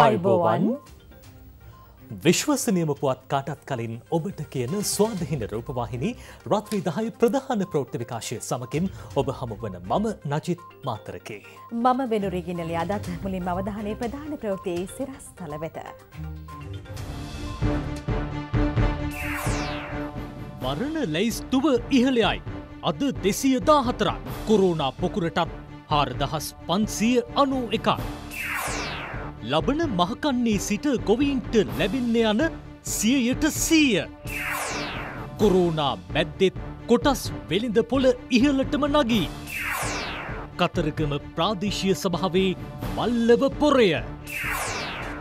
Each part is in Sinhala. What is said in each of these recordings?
අයිබෝවන් විශ්වසනයම පුවත් කාටත් කලින් ඔබට කියන ස්වාධහින රූපවාහිනි රත්්‍රී දහය ප්‍රධාන ප්‍රෝට්ට විකාශය සමකින් ඔබ හමුවන මම නජිත් මාතරකේ. මම වෙනුරගිනලි අදත් මුලින් අවධානය ප්‍රධාන ප්‍රෝතියේ සිරස් තල වෙත. මරණ ලැයිස්තුව ඉහළයයි. අද දෙසිය දාහතරක් කොරෝනා පොකුරටත් හාරදහස් පන්සිය අනු එකයි. ලබන මහකන්නේ සිට ගොවීන්ට ලැබින්න යන සියයට සීය. කොරෝනා මැද්දෙත් කොටස් වෙළිඳ පොළ ඉහලටම නගී. කතරගම ප්‍රාදේශය සභාවේ මල්ලව පොරය.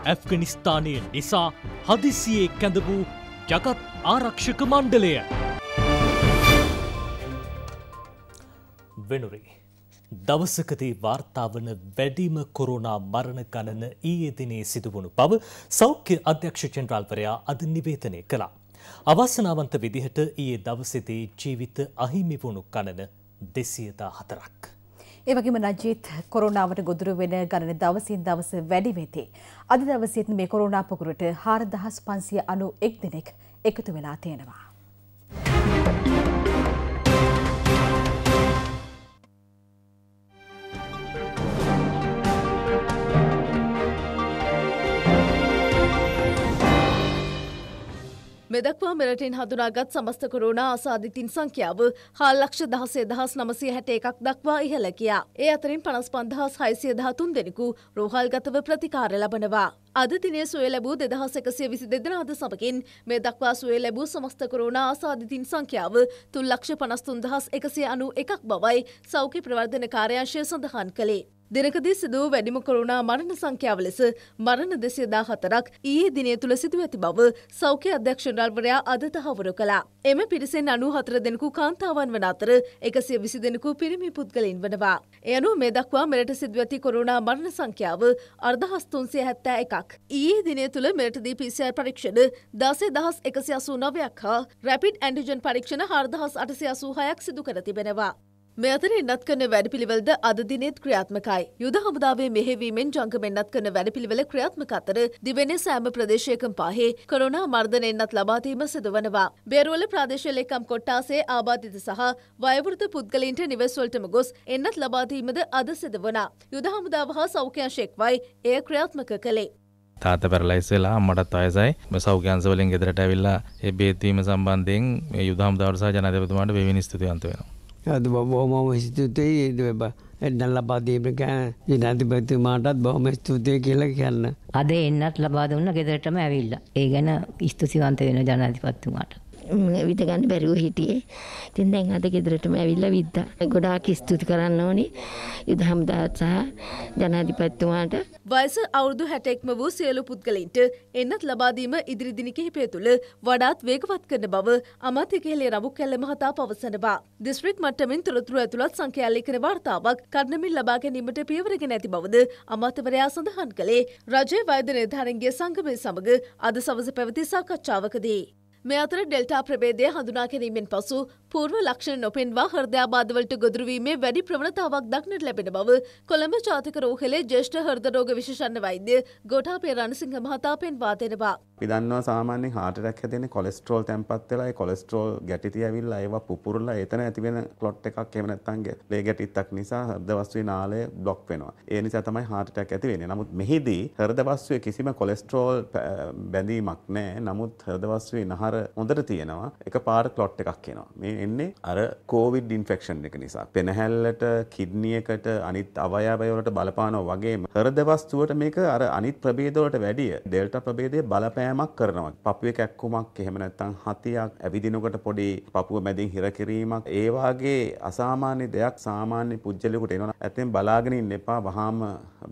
ඇෆ්ගනිස්ථානය නිසා හදිසියේ කැඳ වූ ජගත් ආරක්ෂක මණ්ඩලය. වෙනුරේ. දවසකදී වාර්තාාවන වැඩිම කොරුණා මරණ ගණන ඊයේ දිනේ සිදුවුණු බව සෞඛ්‍ය අධ්‍යක්ෂ චෙන්ඩ්‍රාල්වරයා අද නිවේතනය කළා. අවසනාවන්ත විදිහට ඊයේ දවසෙදී ජීවිත අහිමිවුණු ගණන දෙසියතා හතරක්. ඒවගේම නජීත් කොරුණාවට ගොදුරු වෙන ගණන දවසින් දවස වැඩිවෙතේ. අද දවසිත් මේ කොරුණාපකුරට හාර දහස් පන්සිය අනු එක් දෙනෙක් එකතු වෙලා තියෙනවා. මෙදක්වා මෙරටින් හඳුනාගත් සමස්ත කොරෝනා ආසාධිතින් සංඛ්‍යාව හා ලක්ෂ දහසේ දහස් නමසය හැට එකක් දක්වා ඉහළ ගියා. ඒ අතරින් පනස් පන්දහස් හයිසිය දහතුන් දෙනෙකු රෝහල්ගතව ප්‍රතිකාර ලබනවා. අද දිනේ සුවේ ලැබූ දෙදහස් එකසිය විසි දෙදෙනාද සමගින් මේ දක්වා සුවේ ලැබූ සමස්ත කොරෝනා ආසාධිතින් සංඛ්‍යාව තුන් ලක්ෂ පනස්තුන් දහස් එකසිය අනු එකක් බවයි සෞඛ්‍ය ප්‍රවර්ධන කාර්යාංශය සඳහන් කළේ. දිනකදී සිදුව වැඩිම කොරුණා මරණ සංඛ්‍යාව ලෙස මරණ දෙසිය දා හතරක් ඊයේ දිනය තුළ සිදුව ඇති බව සෞඛ්‍ය අධ්‍යක්ෂණල්වරයා අද තහවුරු කළා. එම පිරිසෙන් අනු හතර දෙනෙකු කාන්තාවන් වන අතර එකසිය විසි දෙනෙකු පිරිමි පුද්ගලින් වනවා. එයනු මේ දක්වා මෙරට සිදුවඇති කොරුණා මරණ සංඛ්‍යාව අර්ධහස්තුන්සිය හැත්තෑ එකක්. ඊයේ දිනය තුළ මෙරටදී පිසිය පරීක්ෂණ දසේ දහස් එකසි අසූ නවයක් හා රැපිඩ් ඇන්ඩිජන් පරීක්ෂණ හාර්දහස් අටසි අසූහයක් සිදු කර තිබෙනවා. මේ අතර එන්නත් කරන වැඩපිළිවෙලද අද දිනෙත් ක්‍රියාත්මකයි. යුද හමුදාවේ මෙහෙවීමෙන් ජංගම එන්නත් කරන වැඩපිළිවෙල ක්‍රියාත්මක අතර දිවෙන සෑම ප්‍රදේශයකම පහේ කොරෝනා මර්ධන එන්නත් ලබා දීම සිදුවනවා. බේරුවල ප්‍රාදේශීය ලේකම් කොට්ටාසේ ආබාධිත සහ වයවෘත පුද්ගලයින්ට නිවෙස් වලටම ගොස් එන්නත් ලබා දීමද අද සිදුවනා. යුද හමුදාව හා සෞඛ්‍යාංශෙක් වයි එය ක්‍රියාත්මක කළේ. තාත පැරලයිස් වෙලා අම්මටත් අයසයි සෞඛ්‍යංශ වලින් ගෙදරට ඇවිල්ලා ඒ බේත් වීම සම්බන්ධයෙන් මේ යුද හමුදාවට සහ ජනාධිපතිතුමාට වෙවිනි ස්තුතිවන්ත වෙනවා. අද බොහොමෝම ස්තුතියි එන්න ලබාදීපකෑ ජනාධිපතිමාටත් බොහොම ස්තුතිය කියල කියන්න. අද එන්නත් ලබා දුන්න ගෙදරටම ඇවිල්ල ඒ ගැන ස්තුසිවන්ත වෙන ජනාධිපත්තුමාට. විතගන්න බැරිව හිටියේ තින් දැන් අද ගෙදරටම ඇවිල්ල විද්ද ගොඩාක් ස්තුති කරන්න ඕනි යුද හමුදාත් සහ ජනාධිපත්තුමාට වයස අවුදු හැටෙක්ම වූ සියලු පුද්ගලින්ට එන්නත් ලබාදීම ඉදිරිදිනි කිහිපය තුළ වඩාත් වේගවත් කරන බව අමාත්‍යකෙලේ රබු කැල්ල මහතා පවසනවා දිස්ත්‍රික් මට්ටමින් තොරතුරු ඇතුළත් සංඛ්‍යාලය කර වාර්තාවක් කඩනමින් ලබා ගැනීමට පියවරගෙන ඇති බවද අමාත්‍යවරයා සඳහන් කළේ රජය වෛද්‍ය නිර්ධාරන්ගේ සංගමය සමග අද සවස පැවති සාකච්ඡාවකදී මේ අතර ඩෙල්ටා ප්‍රබේදය හඳුනා ගැනීමෙන් පසු පූර්ව ලක්ෂණ නොපෙන්වා හෘදයාබාධවලට ගොදුරුවීමේ වැඩි ප්‍රවණතාවක් දක්නට ලැබෙන බව කොළඹ ජාතික රෝහලේ ජේෂ්ඨ හෘද රෝග විශේෂඥ වෛද්‍ය ගෝඨාපය රණසිංහ මහතා පෙන්වා දෙනවා. අපි දන්නවා සාමාන්‍යයෙන් heart attack හැදෙන කොලෙස්ටරෝල් තැම්පත් වෙලා ඒ කොලෙස්ටරෝල් ගැටි තියවිලා ඒවා පුපුරලා එතන ඇති වෙන clot එකක් එහෙම නැත්නම් ලේ ගැටිත්තක් නිසා හෘද වස්තුවේ නාලය බ්ලොක් වෙනවා. ඒ නිසා තමයි heart attack ඇති වෙන්නේ. නමුත් මෙහිදී හෘද වස්තුවේ කිසිම කොලෙස්ටරෝල් බැඳීමක් නැහැ. නමුත් හෘද වස්තුවේ නහර සමහර හොඳට තියෙනවා එක පාර කලොට් එකක් එනවා. මේ එන්නේ අර කෝවිඩ් ඉන්ෆෙක්ෂන් එක නිසා. පෙනහැල්ලට කිඩ්නියකට අනිත් අවයවවලට බලපානවා වගේම හෘද වස්තුවට මේක අර අනිත් ප්‍රභේදවලට වැඩිය ඩෙල්ටා ප්‍රභේදය බලපෑමක් කරනවා. පපුවේ කැක්කුමක් එහෙම නැත්නම් හතියක් ඇවිදිනකොට පොඩි පපුව මැදින් හිර කිරීමක් ඒ වාගේ අසාමාන්‍ය දෙයක් සාමාන්‍ය පුජ්‍යලයකට එනවා. ඇත්තෙන් බලාගෙන ඉන්න එපා වහාම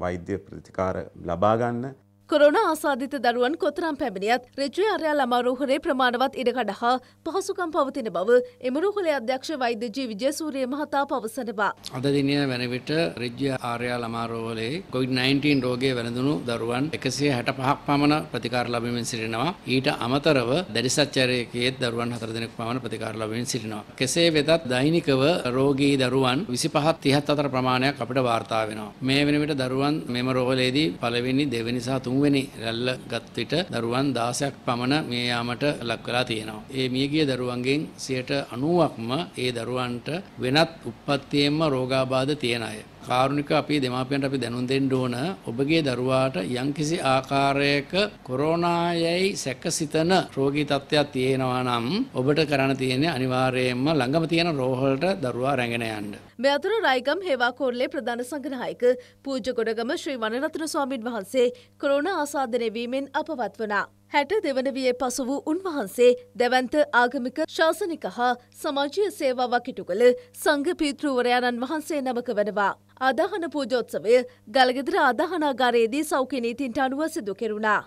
වෛද්‍ය ප්‍රතිකාර ලබා ගන්න. කොරෝන ආසාධිත දරුවන් කොතරම් පැමිණියත් රජය අරයාල් අමාරෝහරේ ප්‍රමාණවත් ඉඩකඩ හා පහසුකම් පවතින බව එමරෝහලේ අධ්‍යක්ෂ වෛද්‍ය ජී විජයසූරිය මහතා පවසනවා. අද දිනය වෙනවිට රජ්‍ය ආර්යාල් අමාරෝහලේ COVID-19 රෝගය වැළඳුණු දරුවන් 165ක් පමණ ප්‍රතිකාර ලැබෙමින් සිටිනවා. ඊට අමතරව දැඩිසච්චරයේ දරුවන් 4 දෙනෙක් පමණ ප්‍රතිකාර ලැබෙමින් සිටිනවා. කෙසේ වෙතත් දෛනිකව රෝගී දරුවන් 25 34 ප්‍රමාණයක් අපිට වාර්තා වෙනවා. මේ වෙනවිට දරුවන් මෙම රෝහලේදී පළවෙනි දෙවෙනි සහ තුන්වෙනි 9වෙනි රැල්ල ගත් විට දරුවන් 16ක් පමණ මිය යාමට ලක් වෙලා තියෙනවා. ඒ මියගිය දරුවන්ගෙන් 90%ක්ම ඒ දරුවන්ට වෙනත් උප්පත්තියෙන්ම රෝගාබාධ තියෙන අය. කාරුණික අපි දෙමාපියන්ට අපි දැනුම් දෙන්න ඕන ඔබගේ දරුවාට යම්කිසි ආකාරයක කොරෝනායයි සැකසිතන රෝගී තත්ත්වයක් තියෙනවා නම් ඔබට කරන්න තියෙන්නේ අනිවාර්යයෙන්ම ළඟම තියෙන රෝහලට දරුවා රැගෙන යන්න. මේ අතර රයිගම් හේවා කෝරළේ ප්‍රධාන සංඝනායක පූජ්‍ය ගොඩගම ශ්‍රී වනරත්න ස්වාමින් වහන්සේ කොරෝනා ආසාදනය වීමෙන් අපවත් වුණා. හැට දෙවනවිය පසු වූ උන්වහන්සේ දැවන්ත ආගමික ශාසනික හා සමාජය සේවා වකිටු කළ සංඝ පීතෘවරයාණන් වහන්සේ නමක වනවා. අදහන පූජෝත්සවය ගලගෙදර අදහනාගාරයේදී සෞඛ්‍ය නීතින්ට අනුව සිදු කෙරුණා.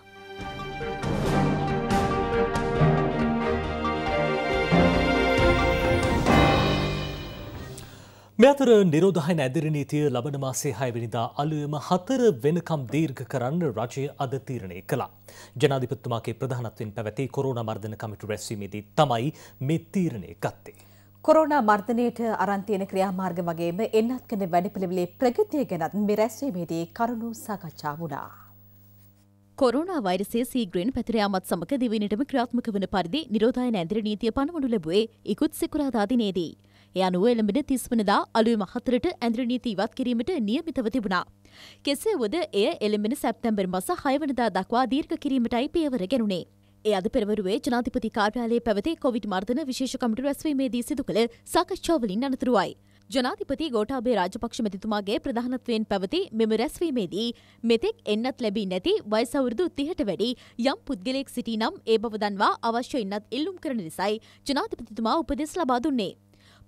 මෙතර නිරෝධහය ඇදිරි නීතිය ලබන මාසේ හයවෙනිදා අලුයම හතර වෙනකම් දීර්ඝ කරන්න රජය අද තීරණය කළා. ජනාධිපත්තුමාගේ ප්‍රධානත්වෙන් පැවැති කොරුණ මර්ධන කමිටු රැස්වීමේදී තමයි මෙ තීරණය ගත්තේ. කොරෝනා මර්ධනයට අරන්තියන ක්‍රියාමාර්ග වගේම එන්නත් කන වැඩිපිළිවෙලේ ප්‍රගතිය ගැනත් මෙ රැස්වීමේදී කරුණු සාකච්ඡා වුණා. කොරුණා වෛරසය සීග්‍රෙන් පැතිරයාමත් සමක දිවිනිටම ක්‍රාත්මක වන පරිදි නිරෝධය ඇදිරි නීතිය පණවඩු ලැබුවේ ඉකුත් සිකුරාදාදිනේදී. එය අනුව එළඹෙන තිස්වනදා අලුයම හතරට ඇඳුරු නීති ඉවත් කිරීමට නියමිතව තිබුණා. කෙසේ වුවද එය එළඹෙන සැප්තැම්බර් මස හයවනදා දක්වා දීර්ඝ කිරීමටයි පියවර ගෙනුණේ. ඒ අද පෙරවරුවේ ජනාධිපති කාර්යාලයේ පැවති කොවිඩ් මර්ධන විශේෂ කමිටු රැස්වීමේදී සිදු කළ සාකච්ඡාවලින් අනතුරුවයි. ජනාධිපති ගෝටාබේ රාජපක්ෂ මැතිතුමාගේ ප්‍රධානත්වයෙන් පැවති මෙම රැස්වීමේදී මෙතෙක් එන්නත් ලැබී නැති වයසවුරුදු තිහට වැඩි යම් පුද්ගලයෙක් සිටී නම් ඒ බව දන්වා අවශ්‍ය ඉන්නත් ඉල්ලුම් කරන නිසයි ජනාධිපතිතුමා උපදෙස් ලබා දුන්නේ.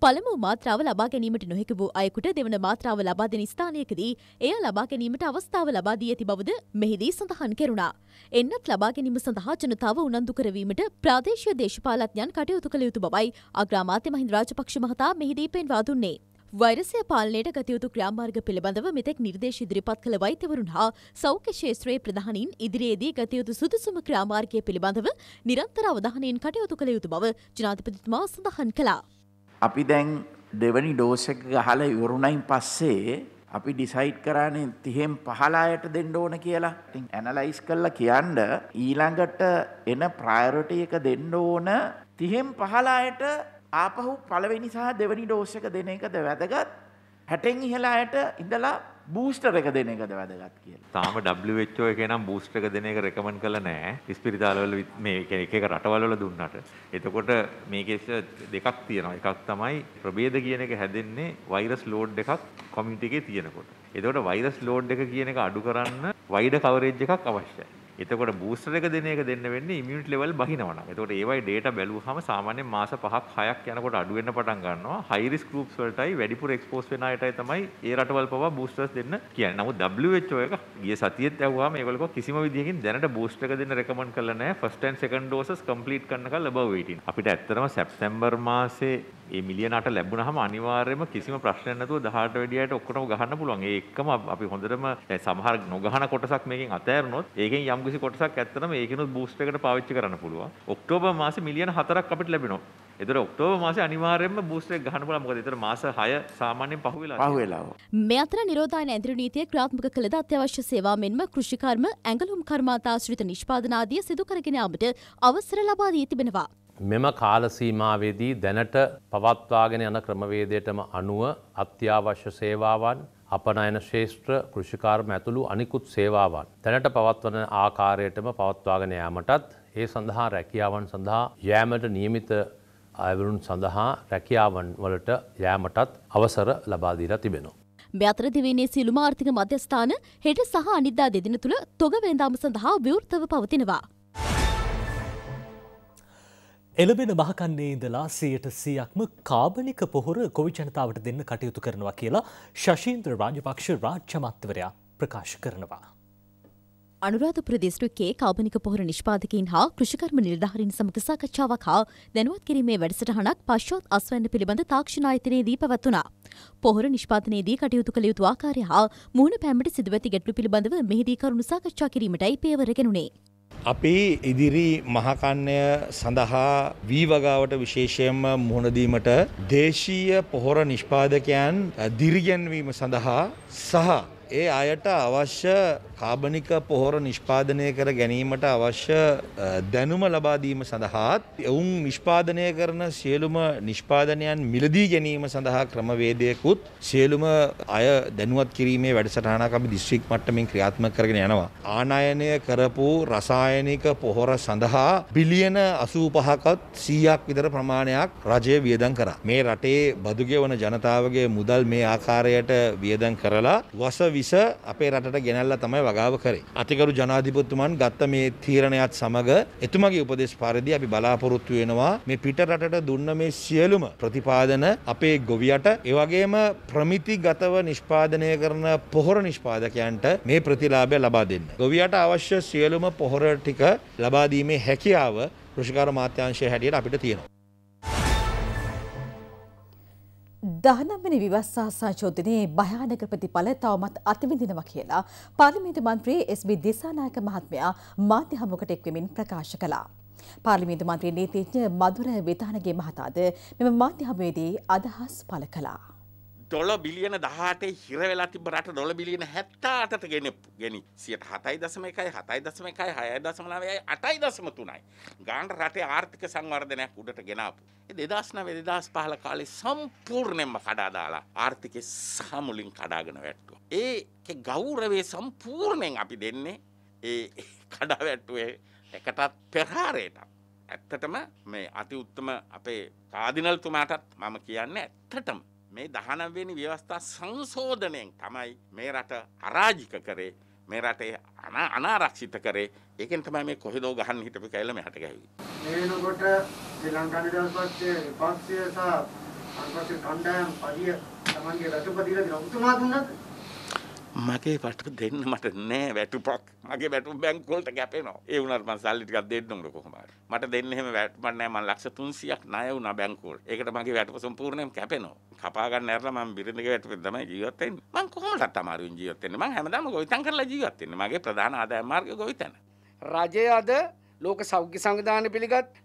පළමු මාත්‍රාව ලබා ගැනීමට නොහැකි වූ අයෙකුට දෙවන මාත්‍රාව ලබා දෙන ස්ථානයකදී එය ලබා ගැනීමට අවස්ථාව ලබා දී ඇති බවද මෙහිදී සඳහන් කෙරුණා. එන්නත් ලබා ගැනීම සඳහා ජනතාව උනන්දු කරවීමට ප්‍රාදේශීය දේශපාලඥයන් කටයුතු කළ යුතු බවයි අග්‍රාමාත්‍ය මහින්ද රාජපක්ෂ මහතා මෙහිදී පෙන්වා දුන්නේ. වෛරසය පාලනයට ගතයුතු ක්‍රියාමාර්ග පිළිබඳව මෙතෙක් නිර්දේශ ඉදිරිපත් කළ වෛත්‍යවරුන් හා සෞඛ්‍ය ශේත්‍රයේ ප්‍රධානින් ඉදිරියේදී ගතයුතු සුදුසුම ක්‍රියාමාර්ගය පිළිබඳව නිරන්තර අවධානයෙන් කටයුතු කළ යුතු බව ජනාධිපතිතුමා සඳහන් කළා. අපි දැන් දෙවැනි ඩෝස් එක ගහලා ඉවරුණයින් පස්සේ අපි ඩිසයිඩ් කරන්නේ 30න් 15ට දෙන්න ඕන කියලා. ඉතින් ඇනලයිස් කරලා කියන්න ඊළඟට එන ප්‍රයොරිටි එක දෙන්න ඕන 30න් 15ට ආපහු පළවෙනි සහ දෙවැනි ඩෝස් එක දෙන එකද වැදගත්. 60න් ඉහළට ඉඳලා බූස්ටර් එක දෙන එකද වැදගත් කියලා. තාම WHO එකේ නම් බූස්ටර් එක දෙන එක රෙකමන්ඩ් කළා නෑ. ස්පිරිතාලවල මේ එක එක රටවල දුන්නට. එතකොට මේකෙස් දෙකක් තියෙනවා. එකක් තමයි ප්‍රභේද කියන එක හැදෙන්නේ වෛරස් ලෝඩ් එකක් කොමියුනිටි එකේ තියෙනකොට. එතකොට වෛරස් ලෝඩ් එක කියන එක අඩු කරන්න වයිඩ කවරේජ් එකක් අවශ්‍යයි. එතකොට බූස්ටර් එක දෙන එක දෙන්න වෙන්නේ ඉමුනිටි ලෙවල් බහිනවනම්. එතකොට ඒවයි data බැලුවාම සාමාන්‍යයෙන් මාස 5ක් 6ක් යනකොට අඩු වෙන්න පටන් ගන්නවා. high risk groups වලටයි වැඩිපුර expose වෙන අයටයි තමයි ඒ රටවල් පවා boosters දෙන්න කියන්නේ. නමුත් WHO එක ගිය සතියෙත් ඇහුවාම ඒගොල්ලෝ කිසිම විදියකින් දැනට booster එක දෙන්න recommend කරලා නැහැ. first and second doses complete කරනකල් above 18. අපිට ඇත්තටම සැප්තැම්බර් මාසේ ඒ මිලියනට ලැබුණහම අනිවාර්යයෙන්ම කිසිම ප්‍රශ්නයක් නැතුව 18ට වැඩියට ඔක්කොටම ගහන්න පුළුවන්. ඒ එක්කම අපි හොඳටම සමහර නොගහන කොටසක් මේකෙන් අතෑරුණොත් ඒකෙන් යම් කිසි කොටසක් ඇත්තටම ඒකිනුත් බූස්ට් එකකට පාවිච්චි කරන්න පුළුවන්. ඔක්තෝබර් මාසේ මිලියන 4ක් අපිට ලැබෙනවා. එතකොට ඔක්තෝබර් මාසේ අනිවාර්යයෙන්ම බූස්ට් එක ගහන්න පුළුවන්. මොකද එතන මාස 6 සාමාන්‍යයෙන් පහුවෙලා. පහුවෙලා. මේ අතර නිරෝධායන ඇඳුරු නීතිය ක්‍රියාත්මක කළද අත්‍යවශ්‍ය සේවා මෙන්ම කෘෂිකර්ම ඇඟලුම් කර්මාන්තාශ්‍රිත නිෂ්පාදනාදිය සිදු කරගෙන යාමට අවසර ලබා දී තිබෙනවා. මෙම කාලසීමාවේදී දැනට පවත්වාගෙන යන ක්‍රමවේදයටම අනුව අත්‍යවශ්‍ය සේවාවන් අපනයන ශේෂත්‍ර කෘෂිකාර්ම ඇතුළු අනිකුත් සේවාවන් තැනට පවත්වන ආකාරයටම පවත්වාගෙන යාමටත් ඒ සඳහා රැකියාවන් සඳහා යෑමට නියමිත අයවරුන් සඳහා රැකියාවන් වලට යෑමටත් අවසර ලබාදීලා තිබෙනවා. මෙත්‍ර දිවයිනේ සිළුම ආර්ථික මධ්‍යස්ථාන හෙට සහ අනිද්දා දෙදින තුළ තොග වෙළඳාම සඳහා විවෘතව පවතිනවා. එළබෙන මහකන්නේ ඉඳලා සියයට සියයක්ම කාබනික පොහොර කොවි ජනතාවට දෙන්න කටයුතු කරනවා කියලා ශශීන්ද්‍ර රාජපක්ෂ රාජ්‍යමත්වරයා ප්‍රකාශ කරනවා. අනුරාධ ප්‍රදේශටුකේ කාබනික පොහොර නිෂ්පාදකින් හා කෘෂිකර්ම නිලධාරීන් සමග සාකච්ඡාවක් හා දැනුවත් කිරීමේ වැඩසටහනක් පශ්චෝත් අස්වැන්න පිළිබඳ තාක්ෂණ ආයතනයේදී පැවැත්වුණා. පොහොර නිෂ්පාදනයේදී කටයුතු කළ යුතු ආකාරය හා මුහුණ පැමිණ සිදුවැති ගැටලු පිළිබඳව මෙහිදී කරුණු සාකච්ඡා කිරීමටයි පේවර ගෙනුනේ. අපේ ඉදිරි මහකන්නය සඳහා වීවගාවට විශේෂයෙන්ම මුහුණදීමට දේශීය පොහොර නිෂ්පාදකයන් දිරිගැන්වීම සඳහා සහ ඒ අයට අවශ්‍ය කාබනික පොහොර නිෂ්පාදනය කර ගැනීමට අවශ්‍ය දැනුම ලබාදීම සඳහාත් එවුන් නිෂ්පාදනය කරන සියලුම නිෂ්පාදනයන් මිලදී ගැනීම සඳහා ක්‍රමවේදයකුත් සියලුම අය දැනුවත් කිරීමේ වැඩසටහනක් අපි දිස්ත්‍රික් මට්ටමින් ක්‍රියාත්මක කරගෙන යනවා. ආනයනය කරපු රසායනික පොහොර සඳහා බිලියන 85කත් 100ක් විතර ප්‍රමාණයක් රජය වියදම් කරා. මේ රටේ බදුගෙවන ජනතාවගේ මුදල් මේ ආකාරයට වියදම් කරලා වස විස අපේ රටට ගෙනල්ලා තමයි වගාව කරේ. අතිගරු ජනාධිපතිතුමන් ගත්ත මේ තීරණයත් සමග එතුමගේ උපදෙස් පරිදි අපි බලාපොරොත්තු වෙනවා මේ පිට රටට දුන්න මේ සියලුම ප්‍රතිපාදන අපේ ගොවියට එවගේම ප්‍රමිතිගතව නිෂ්පාදනය කරන පොහොර නිෂ්පාදකයන්ට මේ ප්‍රතිලාභය ලබා දෙන්න. ගොවියට අවශ්‍ය සියලුම පොහොර ටික ලබා දීමේ හැකියාව කෘෂිකාර මාත්‍යංශය හැටියට අපිට තියෙනවා. දහනම්වැනි විවස්සා සංශෝධනයේ භයානක ප්‍රතිඵල තවමත් අතිවිඳිනවා කියලා පාර්ලිමේන්තු මන්ත්‍රී එස්.බි. දිසානායක මහත්මයා මාධ්‍ය හමුවකට එක්වෙමින් ප්‍රකාශ කළා. පාර්ලිමේන්තු මන්ත්‍රී නීතිඥ මధుර විතානගේ මහතාද මෙම මාධ්‍ය හමුවේදී අදහස් පළ කළා. ඩොල බිලියන දහට හිරවෙලා තිබ රට ඩොල බිලියන හැත්තාටට ගෙන ගෙනනි සියට හතයි දසම එකයි හතයි දසම එකයි හය දසමනාවයයි අටයි දසම තුනයි. ගාන්ට රටේ ආර්ථික සංවර්ධනයක් උඩට ගෙනාපු. දෙදස්න වෙදදස් පහල කාලේ සම්පූර්ණයෙන්ම කඩාදාලා ආර්ථිකය සහමුලින් කඩාගෙන වැට්ටුව. ඒ ගෞරවේ සම්පූර්ණයෙන් අපි දෙන්නේ ඒ කඩාවැට්ටුවේ එකටත් පෙරහාරයට. ඇත්තටම මේ අති උත්තම අපේ කාදිනල්තුමාටත් මම කියන්න ඇත්තටම මේ දහනවෙනි ව්‍යවස්ථා සංශෝධනයෙන් තමයි මේ රට අරාජික කරේ මේ රටේ අනාරක්ෂිත කරේ ඒකෙන් තමයි මේ කොහෙදෝ ගහන්න හිටපු කැලම හට ගැහුවේ. මේ වෙනකොට ශ්‍රී ලංකා නිදහස් පක්ෂයේ විපක්ෂය සහ අන්තර්ජාතික කණ්ඩායම් පරිය තමන්ගේ රටපතිලා දින උතුමා දුන්නත් මගේ පටු දෙන්න මට නෑ වැටුපක් මගේ වැටු බැංකෝල්ට ගැපෙනවා ඒ වුණට මන් සල්ලි ටිකක් දෙන්නුට කොහොමද මට දෙන්න එහෙම වැටුපක් නෑ මන් ලක්ෂ 300ක් ණය වුණා බැංකුවල ඒකට මගේ වැටුප සම්පූර්ණයෙන් කැපෙනවා කපා ගන්න ඇරලා මන් බිරිඳගේ වැටුපෙන් තමයි ජීවත් වෙන්නේ මන් කොහොමදත් අමාරුවෙන් ජීවත් වෙන්නේ මන් හැමදාම ගොවිතැන් කරලා ජීවත් වෙන්නේ මගේ ප්‍රධාන ආදායම් මාර්ගය ගොවිතැන රජය අද ලෝක සෞඛ්‍ය සංවිධානය පිළිගත්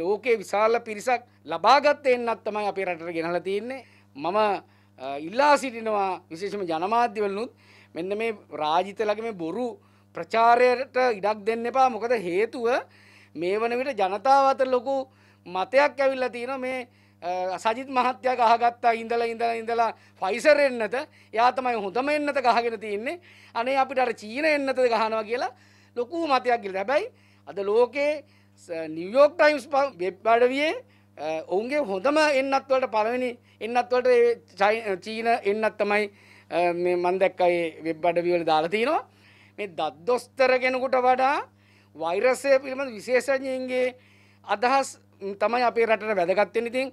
ලෝකයේ විශාල පිරිසක් ලබාගත් එන්නත් තමයි අපේ රටට ගෙනලා තියෙන්නේ මම ඉල්ලා සිටිනවා විශේෂම ජනමාධ්‍යවලනුත් මෙන්න මේ රාජිතලගේ මේ බොරු ප්‍රචාරයට ඉඩක් දෙන්න එපා මොකද හේතුව මේ වන විට ජනතාව අතර ලොකු මතයක් ඇවිල්ලා තියෙනවා මේ සජිත් මහත්තයා ගහගත්තා ඉඳලා ඉඳලා ඉඳලා ෆයිසර් එන්නත එයා තමයි හොඳම එන්නත ගහගෙන තින්නේ අනේ අපිට අර චීන එන්නත ගහනවා කියලා ලොකු මතයක් ගිල හැබැයි අද ලෝකේ නිව්යෝක් ටයිම්ස් වෙබ් අඩවියේ ඔවුන්ගේ හොඳම එන්නත් වලට පළවෙනි එන්නත් වලට චීන එන්නත් තමයි මේ මම දැක්කයි වෙබ් අඩවි වල දාලා තිනවා මේ දද්දොස්තර කෙනෙකුට වඩා වෛරසය පිළිබඳ විශේෂඥයන්ගේ අදහස් තමයි අපේ රටට වැදගත් වෙන්නේ ඉතින්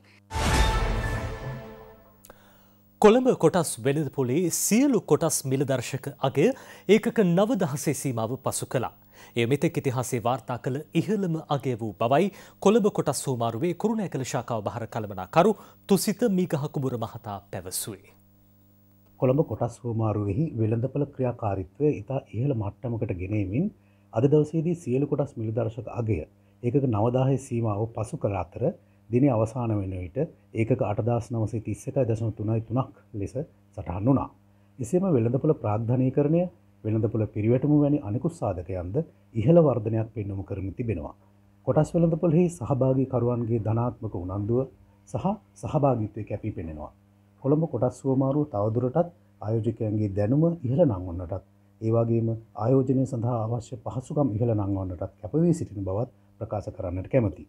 කොළඹ කොටස් වෙළඳපොලේ සියලු කොටස් මිලදර්ශක අගය ඒකක 9000 සීමාව පසු කළා එය මෙතෙක් ඉතිහාසේ වාර්තා කළ ඉහළම අගය වූ බවයි කොළඹ කොටස් හෝමාරුවේ කුරුණෑකළ ශාකාව බහර කළමනාකරු තුසිත මීගහ කුඹුර මහතා පැවසුවේ. කොළඹ කොටස් හෝමාරුවෙහි වෙළඳපළ ක්‍රියාකාරිත්වය ඉතා ඉහළ මට්ටමකට ගෙනීමෙන් අද දවසේදී සියලු කොටස් මිලදර්ශක අගය ඒකක නවදාහය සීමාව පසු කර අතර දින අවසාන වෙන විට ඒකක අටදස් නවසේ තිස්සක දසන තුනයි තුනක් ලෙස සටහන් වුණා. එසේම වෙළඳපොළ ප්‍රාග්ධනය කරණය වෙළඳපොළ පිරිවැටමු වැනි අනෙකුත් සාධකයන්ද ඉහළ වර්ධනයක් පෙන්නුම කරමින් තිබෙනවා. කොටස් වෙළඳපොළෙහි සහභාගීකරුවන්ගේ ධනාත්මක උනන්දුව සහ සහභාගීත්වය කැපී පෙනෙනවා. කොළඹ කොටස් සුවමාරුව තවදුරටත් ආයෝජකයන්ගේ දැනුම ඉහළ නංවන්නටත් ඒවාගේම ආයෝජනය සඳහා අවශ්‍ය පහසුකම් ඉහළ නංවන්නටත් කැපවී සිටින බවත් ප්‍රකාශ කරන්නට කැමති.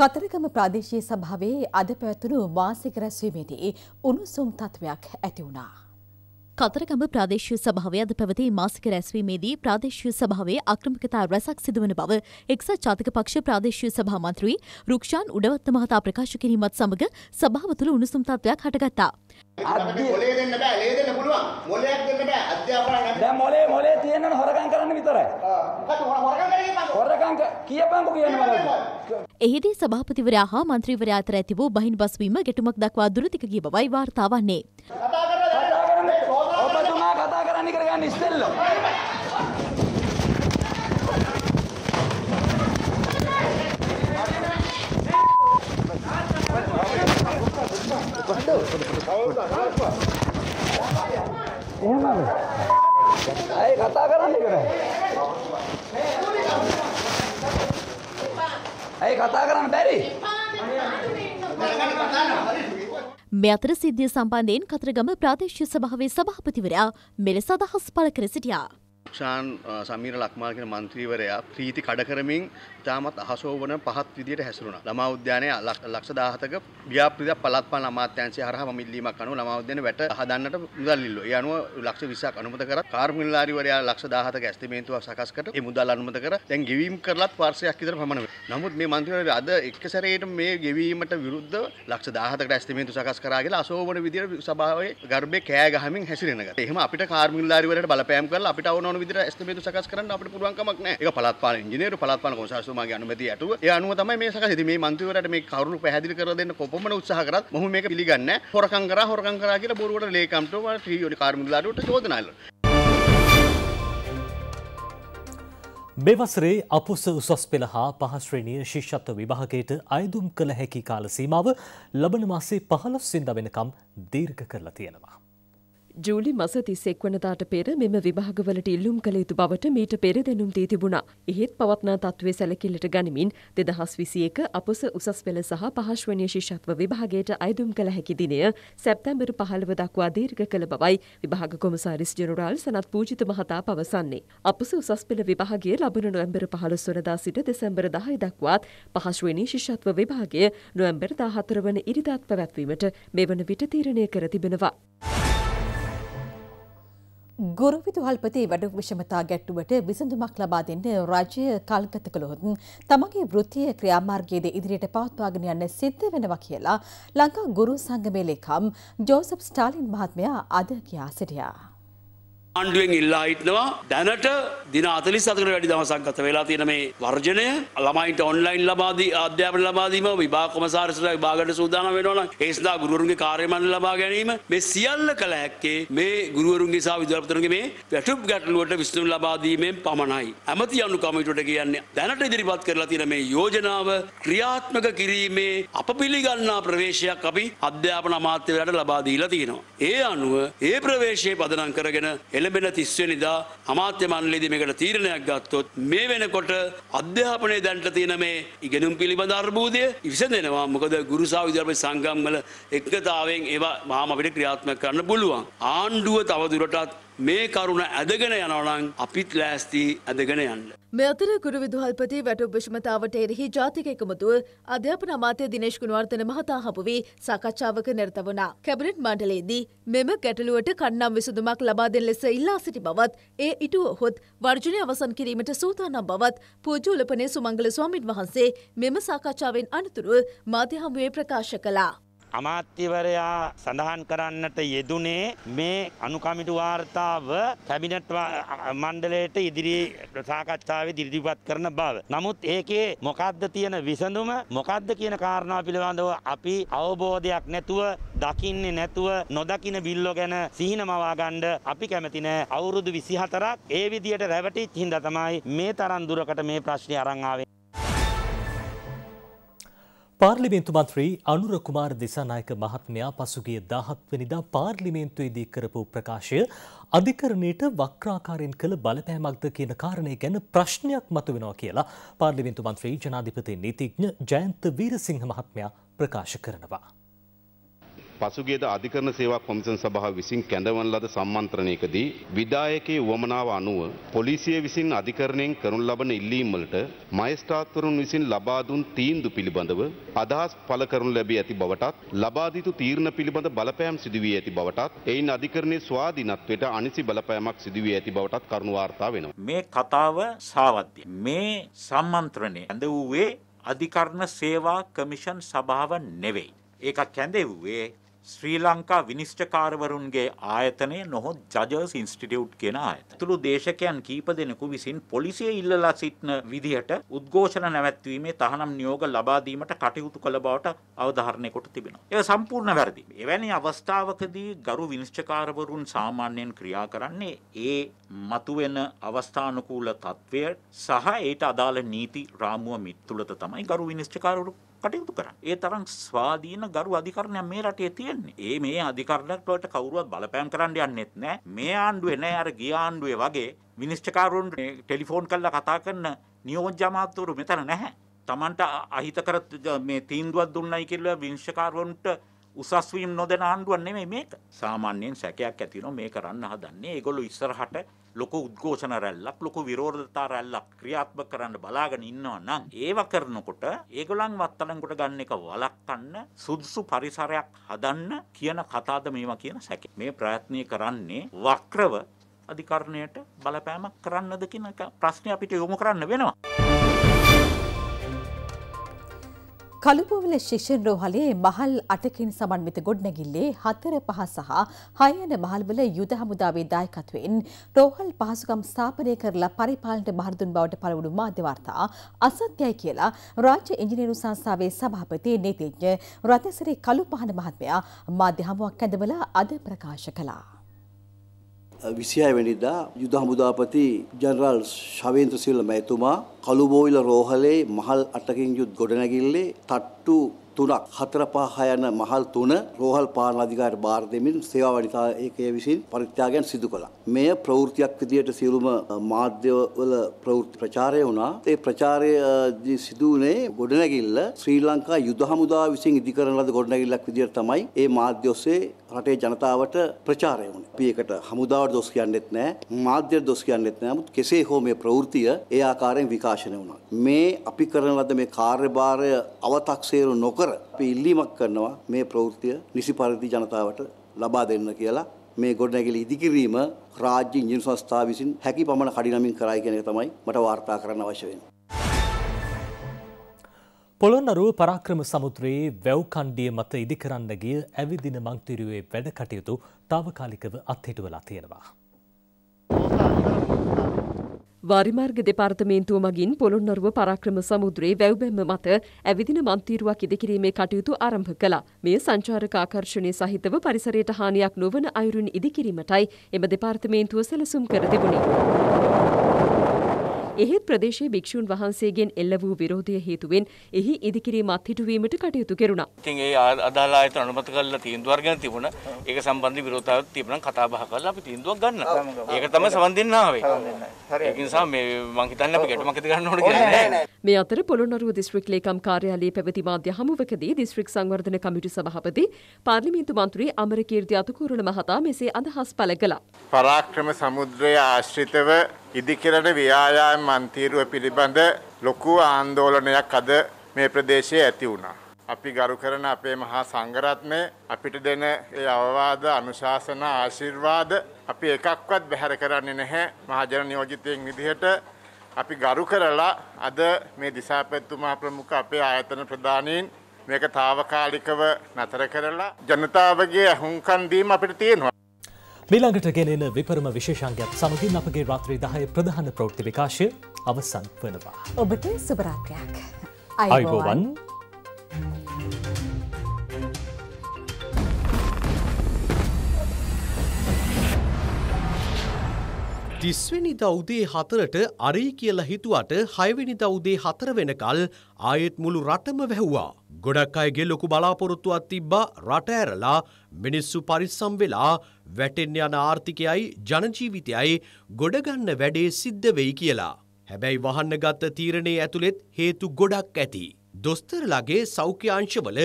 කතරගම ප්‍රාදේශීය සභාවේ අද පැවතුණු මාසික රැස්වීමේදී උණුසුම් තත්ත්වයක් ඇති වුණා. කතරගම ප්‍රාදේශීය සභාවේ අද පැවති මාසික රැස්වීමේදී ප්‍රාදේශීය සභාවේ අක්‍රමිකතා රැසක් සිදුවන බව එක්සත් ජාතික පක්ෂ ප්‍රාදේශීය සභා මන්ත්‍රී රුක්ෂාන් උඩවත්ත මහතා ප්‍රකාශ කිරීමත් සමග සභාව තුළ උණුසුම් තත්ත්වයක් හටගත්තා. මොලේ දෙන්න බෑ, ලේ දෙන්න පුළුවන්. මොලයක් දෙන්න බෑ, අධ්‍යාපන නැහැ. දැන් මොලේ මොලේ තියෙනවනේ හොරකම් කරන්න විතරයි. හොරකම් කරන්නේ හොරකම් කියපන්කෝ කියන බලන්න. එහිදී සභාපතිවරයා හා මන්ත්‍රීවරයා අතර ඇති වූ බහින් බස්වීම ගැටුමක් දක්වා දුරදිග ගිය බවයි වාර්තා වන්නේ. කතා ثاني السلم एक हता करा नहीं करे एक हता करा बैरी මේ අතර සිද්ධිය සම්බන්ධයෙන් කතරගම ප්‍රාදේශීය සභාවේ සභාපතිවරයා මෙලෙස අදහස් පළ කර සිටියා. ෂාන් සමීර ලක්මාල් කියන മന്ത്രിවරයා ප්‍රීති කඩ කරමින් ඉතාමත් අහසෝ වන පහත් විදියට හැසිරුණා. ළමා උද්‍යානයේ ලක්ෂ 17ක ව්‍යාපෘතිය පළාත්පාල අමාත්‍යාංශය හරහා මම ඉල්ලීමක් අනුව ළමා උද්‍යානයේ වැට හදන්නට මුදල් ඉල්ලුවා. ඒ අනුව ලක්ෂ 20ක් අනුමත කරත් කාර්මිකලාරිවරයා ලක්ෂ 17ක ඇස්තිමේන්තුවක් සකස් කර ඒ මුදල් අනුමත කර දැන් ගෙවීම් කරලත් වර්ෂයක් විතර පමණ වෙනවා. නමුත් මේ මන්ත්‍රීවරයා අද එක සැරේට මේ ගෙවීමට විරුද්ධව ලක්ෂ 17කට ඇස්තිමේන්තු සකස් කරා කියලා අසෝවන විදියට සභාවේ ගර්භේ කෑ ගහමින් හැසිරෙන ගත්තා. එහෙම අපිට කාර්මිකලාරිවරයාට බලපෑම් කරලා අපිට ඕන ඕන විදියට ඇස්තිමේන්තු සකස් කරන්න අපිට පුළුවන් කමක් නැහැ. ඒක පළාත් පාලන ඉංජිනේරු පළාත් පාලන කොන්සාර්සියම් මන්ත්‍රතුමාගේ අනුමැතිය ඇතුව ඒ අනුව තමයි මේ සකස්. ඉතින් මේ මන්ත්‍රීවරයාට මේ කරුණු පැහැදිලි කරලා දෙන්න කොපමණ උත්සාහ කරත් මොහු මේක පිළිගන්නේ නැහැ. හොරකම් කරා හොරකම් කරා කියලා බොරුවට ලේකම්ට ටීවී කාර්මිකලාට චෝදනා කළා. මෙවසරේ අපොස උසස් පෙළ හා පහශ්‍රණිය ශිෂ්ෂත්ව විභාගයට අයදුම් කළ හැකි කාලසීමාව ලබන මාසේ පහලොස්සින්ද වෙනකම් දීර්ඝ කරලා තියෙනවා. ජූලි මස තිස්සෙක් වනතාට පෙර මෙම විභාගවලට ඉල්ලුම් කළ යුතු බවට මීට පෙර දැනුම් දී තිබුණා. එහෙත් පවත්නා තත්ත්වය සැලකිල්ලට ගනිමින් දෙදහස් විසියක අපොස උසස් පෙළ සහ පහශ්වනය ශිෂත්ව විභාගයට අයදුම් කළ හැකි දිනය සැප්තැම්බර් පහළව දක්වා දීර්ඝ කළ බවයි විභාග කොමසාරිස් ජනරාල් සනත් පූජිත මහතා පවසන්නේ. අපොස උසස් පෙළ විභාගය ලබන නොවැම්බර් පහළොස් වනදා සිට දෙසැම්බර් දහය දක්වාත් පහශ්වනී ශිෂත්ව විභාගය නොවැම්බර් දාහතර වන ඉරිදාත් පැවැත්වීමට මෙවන විට තීරණය කර තිබෙනවා. ගුරු විදුහල්පති වැඩ විෂමතා ගැට්ටුවට විසඳුමක් ලබා දෙන්න රාජ්‍ය කල්ගත කළොත් තමගේ වෘත්තීය ක්‍රියාමාර්ගයේද ඉදිරියට පවත්වාගෙන යන්න සිද්ධ වෙනවා කියලා ලංකා ගුරු සංගමේ ලේකම් ජෝසප් ස්ටාලින් මහත්මයා අද කියා සිටියා. ආණ්ඩුවෙන් ඉල්ලා හිටනවා දැනට දින 44කට වැඩි දවසක් ගත වෙලා තියෙන මේ වර්ජණය ළමයින්ට ඔන්ලයින් ලබා දී අධ්‍යාපන ලබා දීම විභාග කොමසාරිස්ලා විභාගයට සූදානම් වෙනවා නම් ඒ සඳහා ගුරුවරුන්ගේ කාර්යමණ්ඩල ලබා ගැනීම මේ සියල්ල කළ හැක්කේ මේ ගුරුවරුන්ගේ සහ විදුහල්පතිවරුන්ගේ මේ වැටුප් ගැටලුවට විසඳුම් ලබා දීමෙන් පමණයි. ඇමති අනු කමිටුවට කියන්නේ දැනට ඉදිරිපත් කරලා තියෙන මේ යෝජනාව ක්‍රියාත්මක කිරීමේ අප පිළිගන්නා ප්‍රවේශයක් අපි අධ්‍යාපන අමාත්‍යවරයාට ලබා දීලා තියෙනවා. ඒ අනුව ඒ ප්‍රවේශයේ පදනම් කරගෙන එළඹෙන තිස්වනිදා අමාත්‍ය මණ්ඩලයේදී මේකට තීරණයක් ගත්තොත් මේ වෙනකොට අධ්‍යාපනයේ දැන්ට තියෙන මේ ඉගෙනුම් පිළිබඳ අර්බුදය විසඳෙනවා. මොකද ගුරු සා විද්‍යාපති සංගම් වල එකතාවෙන් ඒවා මහාම අපිට ක්‍රියාත්මක කරන්න පුළුවන්. ආණ්ඩුව තවදුරටත් මේ කරුණ ඇදගෙන යනවනං අපිත් ලෑස්ති ඇදගෙන යන්න. මෙතර ගුරු විදුහල්පති වැටු භෂමතාවට එරෙහි ජාතික එකමුතුව අධ්‍යාපන අමාත්‍ය දිනේශ් ගුණවර්ධන මහතා හපුවී සාකච්ඡාවක නිරත වුණා. කැබිනට් මණ්ඩලයේදී මෙම ගැටලුවට කණ්ඩම් විසඳුමක් ලබා දෙන ලෙස ඉල්ලා සිටි බවත් ඒ ඉටුව හොත් වර්ජනය අවසන් කිරීමට සූදානම් බවත් පූජ්‍ය උලපනේ සුමංගල ස්වාමින් වහන්සේ මෙම සාකච්ඡාවෙන් අනතුරුව මාධ්‍ය හමුවේ ප්‍රකාශ කළා. අමාත්‍යවරයා සඳහන් කරන්නට යෙදුනේ මේ අනුකමිටු වාර්තාව කැබිනට් මණ්ඩලයට ඉදිරි සාකච්ඡාවේ දිරිදිපත් කරන බව. නමුත් ඒකේ මොකද්ද තියෙන විසඳුම මොකද්ද කියන කාරණා පිළිබඳව අපි අවබෝධයක් නැතුව දකින්නේ නැතුව නොදකින බිල්ලෝ ගැන සිහින මවා ගන්න අපි කැමති නෑ. අවුරුදු 24ක් ඒ විදියට රැවටිච්ච හින්දා තමයි මේ තරම් දුරකට මේ ප්‍රශ්නේ අරන් ආවේ. පාර්ලිමේන්තු මන්ත්‍රී අනුර කුමාර දිසානායක මහත්මයා පසුගිය 17 වෙනිදා පාර්ලිමේන්තුවේදී කරපු ප්‍රකාශය අධිකරණයට වක්‍රාකාරයෙන් කළ බලපෑමක්ද කියන කාරණය ගැන ප්‍රශ්නයක් මතුවෙනවා කියලා පාර්ලිමේන්තු මන්ත්‍රී ජනාධිපති නීතිඥ ජයන්ත වීරසිංහ මහත්මයා ප්‍රකාශ කරනවා. පසුගේද අධිකරණ සේවා කොමිසන් සභාව විසින් කැඳවන ලද සම්මන්ත්‍රණයකදී විධායකයේ වමනාව අනුව පොලිසිය විසින් අධිකරණයෙන් කරනු ලබන ඉල්ලීම්වලට මයස්ත්‍රාත්වරුන් විසින් ලබා දුන් තීන්දුව පිළිබඳව අදහස් පළ කරනු ලැබී ඇති බවටත් ලබා දීතු තීරණ පිළිබඳ බලපෑම් සිදු වී ඇති බවටත් එයින් අධිකරණයේ ස්වාධීනත්වයට අනිසි බලපෑමක් සිදු වී ඇති බවටත් කරුණු වාර්තා වෙනවා මේ කතාව සාවද්‍ය මේ සම්මන්ත්‍රණය ඇඳ වූවේ අධිකරණ සේවා කමිෂන් සභාව නෙවෙයි. ඒක කැඳෙව්වේ ශ්‍රී ලංකා විනිශ්චකාරවරුන්ගේ ආයතනය නොහොත් ජජර්ස් ඉන්ස්ටිටියුට් කියන ආයතන. තුළු දේශකයන් කීප දෙනෙකු විසින් පොලිසිය ඉල්ලලා සිටින විදිහට උද්ඝෝෂණ නැවැත්වීමේ තහනම් නියෝග ලබා දීමට කටයුතු කළ බවට අවධාරණය කොට තිබෙනවා. ඒ සම්පූර්ණ වැරදි. එවැනි අවස්ථාවකදී ගරු විනිශ්චකාරවරුන් සාමාන්‍යයෙන් ක්‍රියා කරන්නේ ඒ මතුවෙන අවස්ථානුකූල තත්ත්වය සහ ඒට අදාළ නීති රාමුව මිත් තුළත තමයි ගරු විනිශ්චකාරවරු කටයුතු කරන්න. ඒ තරම් ස්වාධීන ගරු අධිකරණයක් මේ රටේ තියෙන්නේ. ඒ මේ අධිකරණයක් වලට කවුරුවත් බලපෑම් කරන්න යන්නෙත් නෑ. මේ ආණ්ඩුවේ නෑ අර ගිය ආණ්ඩුවේ වගේ විනිශ්චකාරවරුන් ටෙලිෆෝන් කරලා කතා කරන නියෝජ්‍ය අමාත්‍යවරු මෙතන නැහැ. Tamanට අහිතකර මේ තීන්දුවක් දුන්නයි කියලා විනිශ්චකාරවරුන්ට උසස් වීම නොදෙන ආණ්ඩුවක් නෙමෙයි මේක. සාමාන්‍යයෙන් සැකයක් ඇති වෙනවා මේ කරන්න හදන්නේ. ඒගොල්ලෝ ඉස්සරහට ලොකු උද්ඝෝෂණ රැල්ලක්, ලොකු විරෝධතා රැල්ලක් ක්‍රියාත්මක කරන්න බලාගෙන ඉන්නවා නම් ඒව කරනකොට ඒගොල්ලන් වත්තලන්කට ගන්න එක වළක්වන්න සුදුසු පරිසරයක් හදන්න කියන කතාවද මේවා කියන සැකේ. මේ ප්‍රයත්නය කරන්නේ වක්‍රව අධිකරණයට බලපෑමක් කරන්නද කියන ප්‍රශ්නේ අපිට යොමු කරන්න වෙනවා. කළුපොවල ශිෂන් රෝහලේ මහල් අටකින් සමන්විත ගොඩනැගිල්ලේ හතර පහ සහ හයන මහල්වල යුද හමුදාවේ දායකත්වයෙන් රෝහල් පහසුකම් ස්ථාපනය කරලා පරිපාලනට බහරදුන් බවට පළවුණු මාධ්‍ය වාර්තා අසත්‍යයි කියලා රාජ්‍ය ඉංජිනේරු සංස්ථාවේ සභාපති නීතිඥ රතසිරි කළුපහන මහත්මයා මාධ්‍ය හමුවක් ඇඳවලා අද ප්‍රකාශ කළා. විසිහය වැනිදා යුද හමුදාපති ජනරල් ශවේන්ත්‍ර සිල්ල මැතුමා කළුබෝවිල රෝහලේ මහල් අටකින් යුත් ගොඩනැගිල්ලේ තට්ටු තුනක් හතර පහ යන මහල් තුන රෝහල් පාලන අධිකාරියට බාර දෙමින් සේවා වනිතා ඒකය විසින් පරිත්‍යාගයන් සිදු කළා. මෙය ප්‍රවෘත්තියක් විදියට සියලුම මාධ්‍යවල ප්‍රවෘත්ති ප්‍රචාරය වුණා. ඒ ප්‍රචාරයදී සිදු වුණේ ගොඩනැගිල්ල ශ්‍රී ලංකා යුද හමුදා විසින් ඉදිකරන ලද ගොඩනැගිල්ලක් විදියට තමයි ඒ මාධ්‍ය ඔස්සේ රටේ ජනතාවට ප්‍රචාරය වුණේ. අපි ඒකට හමුදාවට දොස් කියන්නෙත් නෑ, මාධ්‍යයට දොස් කියන්නෙත් නෑ. නමුත් කෙසේ හෝ මේ ප්‍රවෘත්තිය ඒ ආකාරයෙන් විකාශනය වුණා. මේ අපි කරන ලද මේ කාර්යභාරය අව탁සේරු නොකර අපි ඉල්ලීමක් කරනවා මේ ප්‍රවෘත්තිය නිසි පරිදි ජනතාවට ලබා දෙන්න කියලා. මේ ගොඩනැගිලි ඉදිකිරීම රාජ්‍ය ඉංජිනේරු සංස්ථාව විසින් හැකි පමණ කඩිනමින් කරයි කියන එක තමයි මට වාර්තා කරන්න අවශ්‍ය වෙන්නේ. පොළොන්නරුව පරාක්‍රම සමුද්‍රයේ වැව්කණ්ඩිය මත ඉදිකරන්න ගිය ඇවිදින මංතිරුවේ වැඩ කටයුතු තාවකාලිකව අත්හිටුවලා තියෙනවා. වාරිමාර්ග දෙපාර්තමේන්තුව මගින් පොළොන්නරුව පරාක්‍රම සමුද්‍රයේ වැව්බැම්ම මත ඇවිදින මන්තීරුවක් ඉදිකිරීමේ කටයුතු ආරම්භ කළා. මේ සංචාරක ආකර්ෂණය සහිතව පරිසරයට හානියක් නොවන අයුරින් ඉදිකිරීමටයි එම දෙපාර්තමේන්තුව සැලසුම් කර තිබුණේ. එහෙත් ප්‍රදේශයේ භික්ෂූන් වහන්සේගෙන් එල්ල වූ විරෝධය හේතුවෙන් එහි ඉදිකිරීම අත්හිටුවීමට කටයුතු කෙරුණා. ඉතින් ඒ අදාළ ආයතන අනුමත කරලා තීන්දුවක් ගැන තිබුණා. ඒක සම්බන්ධ විරෝධතාවක් තිබුණා කතා බහ කරලා අපි තීන්දුවක් ගන්න. ඒක තමයි සමන් දෙන්න ආවේ. ඒක නිසා මේ මං හිතන්නේ අපි ගැටුමක් ඇති ගන්න ඕන කියලා නෑ. මේ අතර පොළොන්නරුව දිස්ත්‍රික් ලේකම් කාර්යාලයේ පැවති මාධ්‍ය හමුවකදී දිස්ත්‍රික් සංවර්ධන කමිටු සභාපති පාර්ලිමේන්තු මන්ත්‍රී අමරකීර්ති අතුකූරණ මහතා මෙසේ අදහස් පළ කළා. පරාක්‍රම සමුද්‍රය ආශ්‍රිතව ඉදිකරන ව්‍යායාම් මන්තීරුව පිළිබඳ ලොකු ආන්දෝලනයක් අද මේ ප්‍රදේශයේ ඇති වුණා. අපි ගරු කරන අපේ මහා සංඝරත්නය අපිට දෙන ඒ අවවාද අනුශාසන ආශිර්වාද අපි එකක්වත් බැහැර කරන්නේ නැහැ මහජන නියෝජිතයෙන් විදිහට අපි ගරු කරලා අද මේ දිසාපැත්තුමා ප්‍රමුඛ අපේ ආයතන ප්‍රධානීන් මේක తాවකාලිකව නතර කරලා ජනතාවගේ අහුම්කන් දීම අපිට තියෙනවා මීළඟට ගෙනෙන විපරම විශේෂංගයක් සමගින් අපගේ රාත්‍රී දහය ප්‍රධාන ප්‍රෞෘති විකාශය අවසන් වනවා. ඔබට සුභරාත්‍රයක්. අයිබෝවන්. තිස්වැනි දෞදේ හතරට අරයි කියලා හිතුවට හයවෙනි දෞදේ හතර වෙනකල් ආයෙත් මුළු රටම වැැහ්වා. ගොඩක් අයගේ ලොකු බලාපොරොත්තුවත් තිබ්බා රට ඇරලා මිනිස්සු පරිස්සම් වෙලා වැටෙන්න යන ආර්ථිකයයි ජනජීවිතයයි ගොඩගන්න වැඩේ සිද්ධ වෙයි කියලා. හැබැයි වහන්න ගත්ත තීරණේ ඇතුළෙත් හේතු ගොඩක් ඇති. දොස්තරලගේ සෞඛ්‍ය අංශවල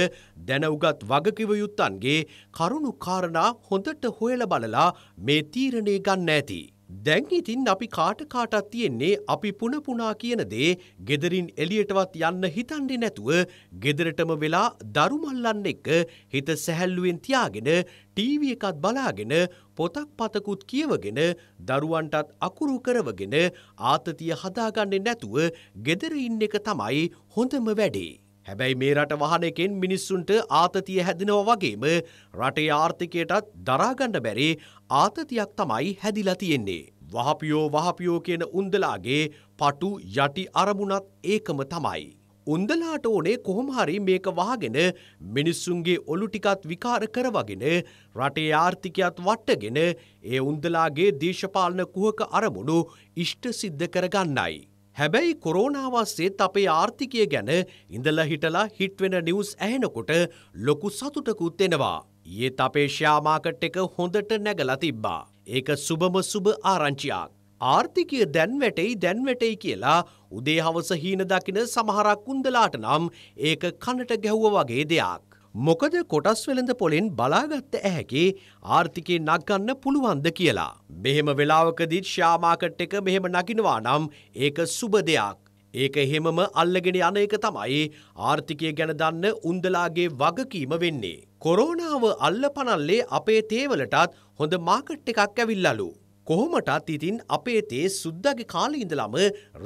දැනවුගත් වගකිවයුත්තන්ගේ කරුණු කාරණා හොඳට හොයල බලලා මේ තීරණේ ගන්න ඇති. දැන් ඉතින් අපි කාට කාටත් තියෙන්නේ අපි පුනපුනා කියන දේ gederin එලියටවත් යන්න හිතන්නේ නැතුව gederටම වෙලා දරුමල්ලන් එක හිත සැහැල්ලුවෙන් තියාගෙන ටීවී එකක් බලාගෙන පොතක් පතකුත් කියවගෙන දරුවන්ටත් අකුරු කරවගෙන ආතතිය හදාගන්නේ නැතුව gedere ඉන්න එක තමයි හොඳම වැඩේ හැබැයි මේ රට වහන එකෙන් මිනිස්සුන්ට ආතතිය හැදෙනව වගේම රටේ ආර්ථිකයටත් දරාගණ්ඩ බැරි ආතතියක් තමයි හැදිලා තියෙන්නේ. වහපියෝ වහපියෝ කියන උන්දලාගේ පටු යටි අරමුණත් ඒකම තමයි. උන්දලාට ඕනේ කොහොමහරි මේක වහගෙන මිනිස්සුන්ගේ ඔලු ටිකත් විකාර කරවගෙන රටේ ආර්ථිකයත් වට්ටගෙන ඒ උන්දලාගේ දේශපාලන කුහක අරමුණු ඉෂ්ට සිද්ධ කරගන්නයි. හැබැයි කොරෝනාවස්සේත් අපේ ආර්ථිකය ගැන ඉඳල හිටලා හිට්වෙන නිවස් ඇහෙනකොට ලොකු සතුටකුත් එෙනවා. ඒත් අපේ ශ්‍යාමාකට් එක හොඳට නැගලා තිබ්බා. ඒක සුබම සුබ ආරංචියක්. ආර්ථිකය දැන්වැටෙයි දැන්වැටෙයි කියලා උදේ හවස හීන දකින සමහරක් උන්දලාට නම් ඒක කනට ගැහුව වගේ දෙයක්. මොකද කොටස් වෙළඳ පොලින් බලාගත්ත ඇහැකි ආර්ථිකය නක්ගන්න පුළුවන්ද කියලා. මෙහෙම වෙලාවකදිත් ශාමාකට් එක මෙහෙම නකිනවා නම් ඒක සුබ දෙයක්. ඒක එහෙමම අල්ලගෙන යන එක තමයි ආර්ථිකය ගැන දන්න උන්දලාගේ වගකීම වෙන්නේ. කොරෝනාව අල්ල පනල්ලේ අපේ තේවලටත් හොඳ මාකට් එකක් ඇවිල්ලලු. කොහොමටත් ඉතින් අපේ තේ සුද්දගේ කාලේ ඉඳලම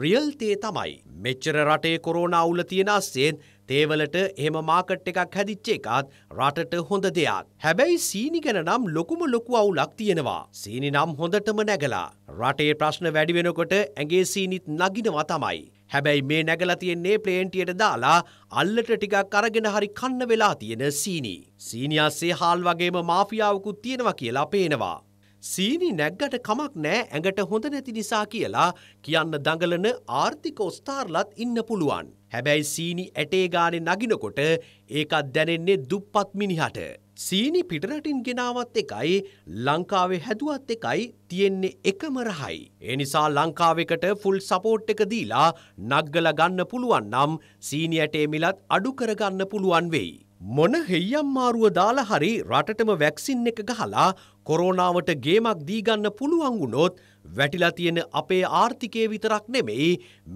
රියල් තේ තමයි. මෙච්චර රටේ කොරෝනා උල තියෙන අස්සෙන් තේවලට එහෙම මාකට් එකක් හැදිච්ච එකත් රටට හොඳ දෙයක්. හැබැයි සීනි ගැන නම් ලොකුම ලොකු අවුලක් තියෙනවා. සීනි නම් හොඳටම නැගලා. රටේ ප්‍රශ්න වැඩි වෙනකොට ඇගේ සීනිත් නගිනවා තමයි. හැබැයි මේ නැගලා තියෙන්නේ ප්ලේන්ටියට දාලා අල්ලට ටිකක් අරගෙන හරි කන්න වෙලා තියෙන සීනි. සීනි අස්සේ හාල් වගේම මාෆියාවකුත් තියෙනවා කියලා පේනවා. සීනි නැග්ගට කමක් නෑ ඇඟට හොඳ නැති නිසා කියලා කියන්න දඟලන ආර්ථික ඔස්ථාර්ලත් ඉන්න පුළුවන්. හැබැයි සීනි ඇටේ ගානෙ නගිනකොට ඒකත් දැනෙන්නේ දුප්පත් මිනිහට. සීනි පිටරටින් ගෙනාවත් එකයි ලංකාවේ හැදුවත් එකයි තියෙන්නේ එකම රහයි. ඒ නිසා ලංකාවෙකට ෆුල් සපෝට් එක දීලා නග්ගල ගන්න පුළුවන් නම් සීනි ඇටේ මිලත් අඩු කරගන්න පුළුවන් වෙයි. මොන හෙයියම් මාරුව දාලා හරි රටටම වැක්සින් එක ගහලා කොරෝනාවට ගේමක් දීගන්න පුළුවන් වුණොත් වැටිලා තියෙන අපේ ආර්ථිකය විතරක් නෙමෙයි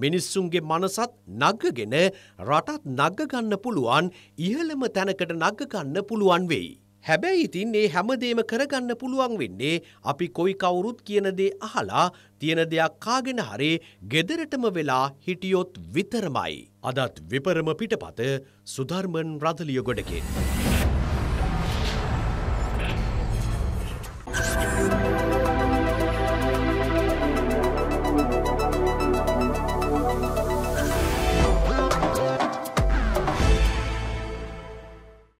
මිනිස්සුන්ගේ මනසත් නග්ගගෙන රටත් නග්ග ගන්න පුළුවන් ඉහළම තැනකට නග්ග ගන්න පුළුවන් වෙයි. හැබැයි ඉතින් මේ හැමදේම කරගන්න පුළුවන් වෙන්නේ අපි කොයි කවුරුත් කියන දේ අහලා තියෙන දෙයක් කාගෙන හරි gederටම වෙලා හිටියොත් විතරමයි. අදත් විපරම පිටපත සුධර්මන් රදලිය ගොඩකෙන්.